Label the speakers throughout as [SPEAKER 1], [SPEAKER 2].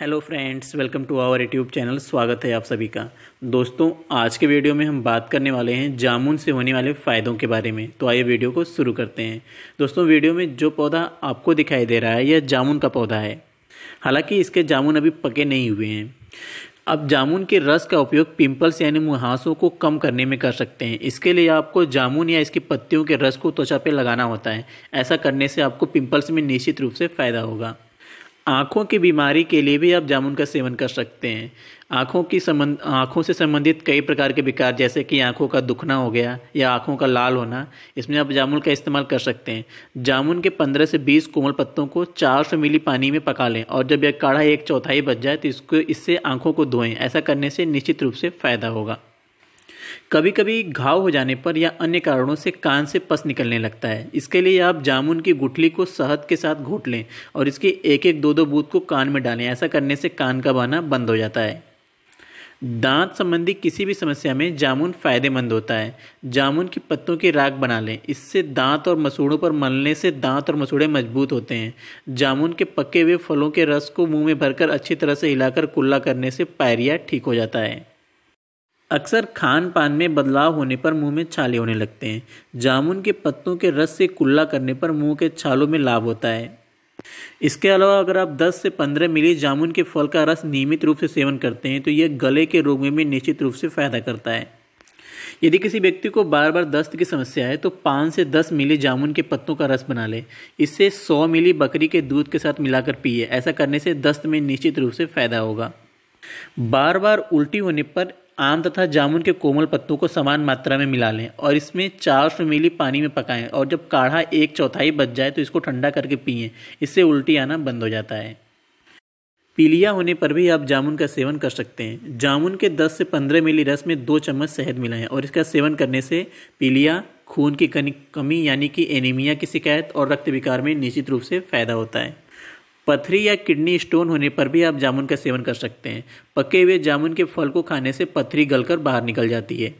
[SPEAKER 1] hello friends welcome to our YouTube channel स्वागत है आप सभी का दोस्तों आज के वीडियो में हम बात करने वाले हैं जामुन से होने वाले फ़ायदों के बारे में तो आइए वीडियो को शुरू करते हैं दोस्तों वीडियो में जो पौधा आपको दिखाई दे रहा है यह जामुन का पौधा है हालांकि इसके जामुन अभी पके नहीं हुए हैं अब जामुन के रस का उपयोग पिंपल्स यानी मुहासों को कम करने में कर सकते हैं इसके लिए आपको जामुन या इसकी पत्तियों के रस को त्वचा पर लगाना होता है ऐसा करने से आपको पिंपल्स में निश्चित रूप से फ़ायदा होगा आँखों की बीमारी के लिए भी आप जामुन का सेवन कर सकते हैं आँखों की संबंध आँखों से संबंधित कई प्रकार के विकार जैसे कि आँखों का दुखना हो गया या आँखों का लाल होना इसमें आप जामुन का इस्तेमाल कर सकते हैं जामुन के 15 से 20 कोमल पत्तों को 400 मिली पानी में पका लें और जब यह काढ़ा एक चौथाई बच जाए तो इसको इससे आँखों को धोएं ऐसा करने से निश्चित रूप से फ़ायदा होगा कभी कभी घाव हो जाने पर या अन्य कारणों से कान से पस निकलने लगता है इसके लिए आप जामुन की गुठली को शहद के साथ घोट लें और इसके एक एक दो दो बूथ को कान में डालें ऐसा करने से कान का बहाना बंद हो जाता है दांत संबंधी किसी भी समस्या में जामुन फायदेमंद होता है जामुन की पत्तों की राख बना लें इससे दांत और मसूड़ों पर मलने से दांत और मसूड़े मजबूत होते हैं जामुन के पके हुए फलों के रस को मुंह में भरकर अच्छी तरह से हिलाकर कुल्ला करने से पायरिया ठीक हो जाता है अक्सर खान पान में बदलाव होने पर मुंह में छाले होने लगते हैं जामुन के पत्तों के रस से कुल्ला करने पर मुंह के छालों में लाभ होता है इसके अलावा अगर आप 10 से 15 मिली जामुन के फल का रस नियमित रूप से सेवन करते हैं तो यह गले के रोग में भी निश्चित रूप से फायदा करता है यदि किसी व्यक्ति को बार बार दस्त की समस्या है तो पाँच से दस मिली जामुन के पत्तों का रस बना लें इससे सौ मिली बकरी के दूध के साथ मिलाकर पिए ऐसा करने से दस्त में निश्चित रूप से फायदा होगा बार बार उल्टी होने पर आम तथा जामुन के कोमल पत्तों को समान मात्रा में मिला लें और इसमें चार सौ मिली पानी में पकाएं और जब काढ़ा एक चौथाई बच जाए तो इसको ठंडा करके पिए इससे उल्टी आना बंद हो जाता है पीलिया होने पर भी आप जामुन का सेवन कर सकते हैं जामुन के 10 से 15 मिली रस में दो चम्मच शहद मिलाएं और इसका सेवन करने से पीलिया खून की कमी यानी कि एनीमिया की शिकायत और रक्त विकार में निश्चित रूप से फ़ायदा होता है पथरी या किडनी स्टोन होने पर भी आप जामुन का सेवन कर सकते हैं पके हुए जामुन के फल को खाने से पथरी गलकर बाहर निकल जाती है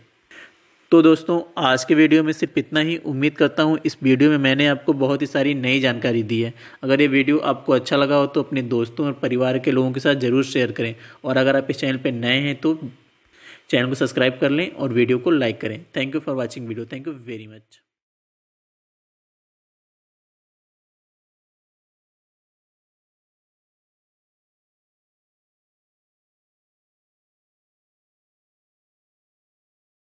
[SPEAKER 1] तो दोस्तों आज के वीडियो में सिर्फ इतना ही उम्मीद करता हूँ इस वीडियो में मैंने आपको बहुत ही सारी नई जानकारी दी है अगर ये वीडियो आपको अच्छा लगा हो तो अपने दोस्तों और परिवार के लोगों के साथ ज़रूर शेयर करें और अगर आप इस चैनल पर नए हैं तो चैनल को सब्सक्राइब कर लें और वीडियो को लाइक करें thank you for watching video thank you very much